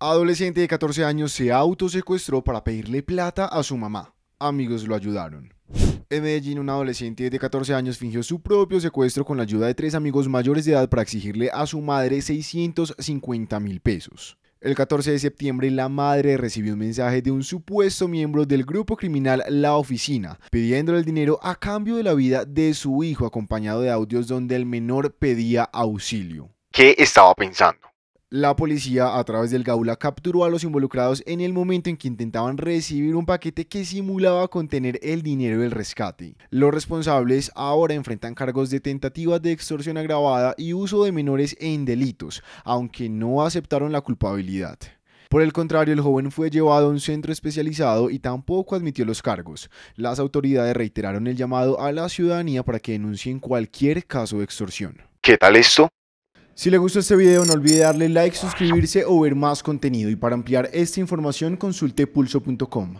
Adolescente de 14 años se autosecuestró para pedirle plata a su mamá. Amigos lo ayudaron. En Medellín, un adolescente de 14 años fingió su propio secuestro con la ayuda de tres amigos mayores de edad para exigirle a su madre 650 mil pesos. El 14 de septiembre, la madre recibió un mensaje de un supuesto miembro del grupo criminal La Oficina, pidiéndole el dinero a cambio de la vida de su hijo, acompañado de audios donde el menor pedía auxilio. ¿Qué estaba pensando? La policía a través del Gaula capturó a los involucrados en el momento en que intentaban recibir un paquete que simulaba contener el dinero del rescate. Los responsables ahora enfrentan cargos de tentativas de extorsión agravada y uso de menores en delitos, aunque no aceptaron la culpabilidad. Por el contrario, el joven fue llevado a un centro especializado y tampoco admitió los cargos. Las autoridades reiteraron el llamado a la ciudadanía para que denuncien cualquier caso de extorsión. ¿Qué tal esto? Si le gustó este video no olvide darle like, suscribirse o ver más contenido y para ampliar esta información consulte pulso.com.